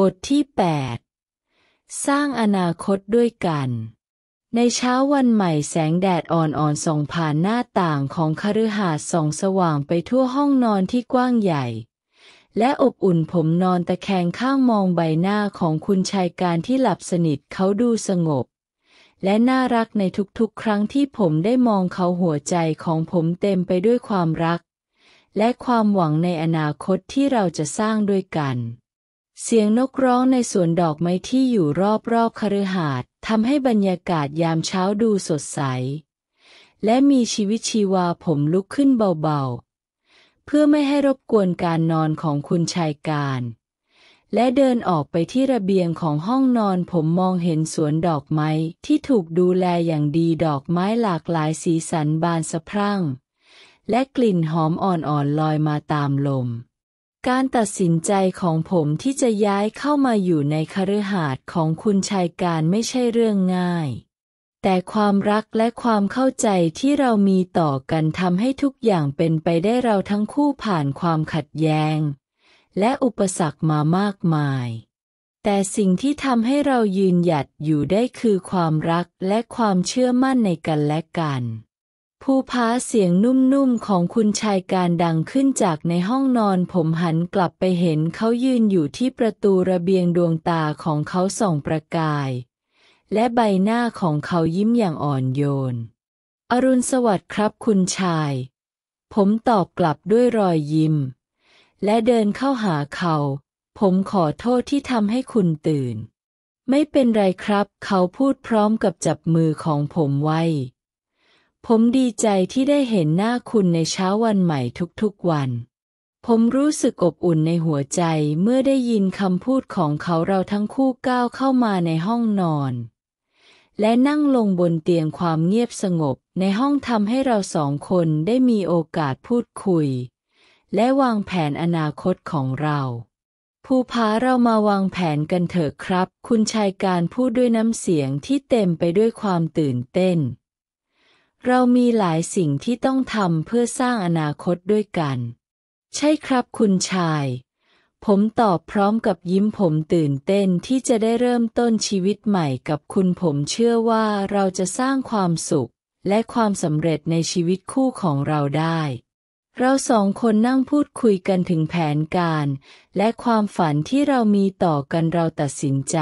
บทที่ 8 สร้างอนาคตด้วยกัน ในเช้าวันใหม่แสงแดดอ่อนๆส่องผ่านหน้าต่างของคฤหาสน์ส่องสว่างไปทั่วห้องนอนที่กว้างใหญ่ และอบอุ่นผมนอนตะแคงข้างมองใบหน้าของคุณชายการที่หลับสนิทเขาดูสงบ และน่ารักในทุกๆ ครั้งที่ผมได้มองเขาหัวใจของผมเต็มไปด้วยความรัก และความหวังในอนาคตที่เราจะสร้างด้วยกันเสียงนกร้องในสวนดอกไม้ที่อยู่รอบรอบคฤหาสน์ทำให้บรรยากาศยามเช้าดูสดใส และมีชีวิตชีวาผมลุกขึ้นเบาๆ เพื่อไม่ให้รบกวนการนอนของคุณชายการ และเดินออกไปที่ระเบียงของห้องนอนผมมองเห็นสวนดอกไม้ที่ถูกดูแลอย่างดีดอกไม้หลากหลายสีสันบานสะพรั่ง และกลิ่นหอมอ่อนๆลอยมาตามลมการตัดสินใจของผมที่จะย้ายเข้ามาอยู่ในคฤหาสน์ของคุณชายการไม่ใช่เรื่องง่าย แต่ความรักและความเข้าใจที่เรามีต่อกันทำให้ทุกอย่างเป็นไปได้เราทั้งคู่ผ่านความขัดแย้งและอุปสรรคมามากมาย แต่สิ่งที่ทำให้เรายืนหยัดอยู่ได้คือความรักและความเชื่อมั่นในกันและกันภูพาเสียงนุ่มๆของคุณชายการดังขึ้นจากในห้องนอนผมหันกลับไปเห็นเขายืนอยู่ที่ประตูระเบียงดวงตาของเขาส่องประกาย และใบหน้าของเขายิ้มอย่างอ่อนโยน อรุณสวัสดิ์ครับ คุณชาย ผมตอบกลับด้วยรอยยิ้ม และเดินเข้าหาเขา ผมขอโทษที่ทำให้คุณตื่น ไม่เป็นไรครับ เขาพูดพร้อมกับจับมือของผมไว้ผมดีใจที่ได้เห็นหน้าคุณในเช้าวันใหม่ทุกๆวัน ผมรู้สึกอบอุ่นในหัวใจเมื่อได้ยินคำพูดของเขาเราทั้งคู่ก้าวเข้ามาในห้องนอน และนั่งลงบนเตียงความเงียบสงบในห้องทำให้เราสองคนได้มีโอกาสพูดคุย และวางแผนอนาคตของเรา ภูพาเรามาวางแผนกันเถอะครับ คุณชายการพูดด้วยน้ำเสียงที่เต็มไปด้วยความตื่นเต้นเรามีหลายสิ่งที่ต้องทำเพื่อสร้างอนาคตด้วยกัน ใช่ครับ คุณชาย ผมตอบพร้อมกับยิ้มผมตื่นเต้นที่จะได้เริ่มต้นชีวิตใหม่กับคุณผมเชื่อว่าเราจะสร้างความสุขและความสำเร็จในชีวิตคู่ของเราได้ เราสองคนนั่งพูดคุยกันถึงแผนการ และความฝันที่เรามีต่อกันเราตัดสินใจ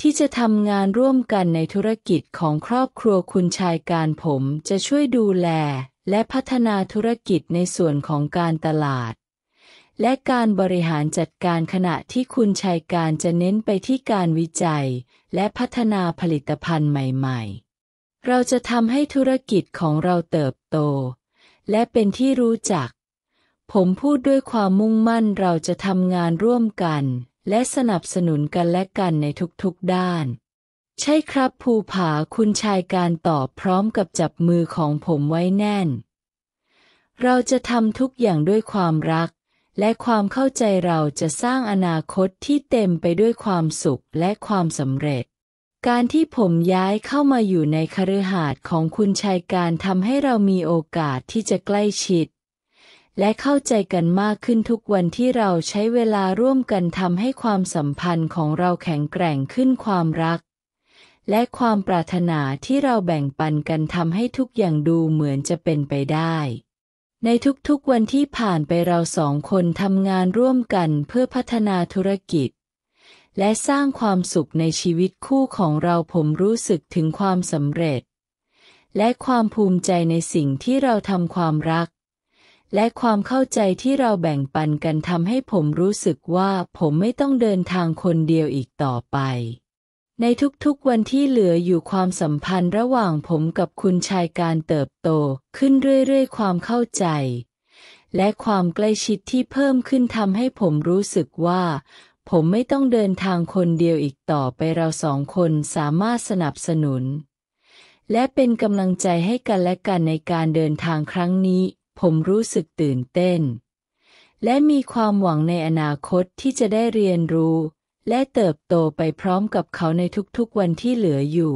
ที่จะทำงานร่วมกันในธุรกิจของครอบครัวคุณชายการผมจะช่วยดูแล และพัฒนาธุรกิจในส่วนของการตลาด และการบริหารจัดการขณะที่คุณชายการจะเน้นไปที่การวิจัย และพัฒนาผลิตภัณฑ์ใหม่ๆ เราจะทำให้ธุรกิจของเราเติบโต และเป็นที่รู้จัก ผมพูดด้วยความมุ่งมั่นเราจะทำงานร่วมกันและสนับสนุนกันและกันในทุกๆด้าน ใช่ครับ ภูผาคุณชายการตอบพร้อมกับจับมือของผมไว้แน่น เราจะทำทุกอย่างด้วยความรัก และความเข้าใจเราจะสร้างอนาคตที่เต็มไปด้วยความสุขและความสำเร็จ การที่ผมย้ายเข้ามาอยู่ในคฤหาสน์ของคุณชายการทำให้เรามีโอกาสที่จะใกล้ชิดและเข้าใจกันมากขึ้นทุกวันที่เราใช้เวลาร่วมกันทำให้ความสัมพันธ์ของเราแข็งแกร่งขึ้นความรัก และความปรารถนาที่เราแบ่งปันกันทำให้ทุกอย่างดูเหมือนจะเป็นไปได้ ในทุกๆ วันที่ผ่านไปเราสองคนทำงานร่วมกันเพื่อพัฒนาธุรกิจ และสร้างความสุขในชีวิตคู่ของเราผมรู้สึกถึงความสำเร็จ และความภูมิใจในสิ่งที่เราทำความรักและความเข้าใจที่เราแบ่งปันกันทำให้ผมรู้สึกว่าผมไม่ต้องเดินทางคนเดียวอีกต่อไป ในทุกๆวันที่เหลืออยู่ความสัมพันธ์ระหว่างผมกับคุณชายการเติบโตขึ้นเรื่อยๆ ความเข้าใจ และความใกล้ชิดที่เพิ่มขึ้นทำให้ผมรู้สึกว่า ผมไม่ต้องเดินทางคนเดียวอีกต่อไปเราสองคนสามารถสนับสนุน และเป็นกำลังใจให้กันและกันในการเดินทางครั้งนี้ผมรู้สึกตื่นเต้น และมีความหวังในอนาคตที่จะได้เรียนรู้และเติบโตไปพร้อมกับเขาในทุกๆวันที่เหลืออยู่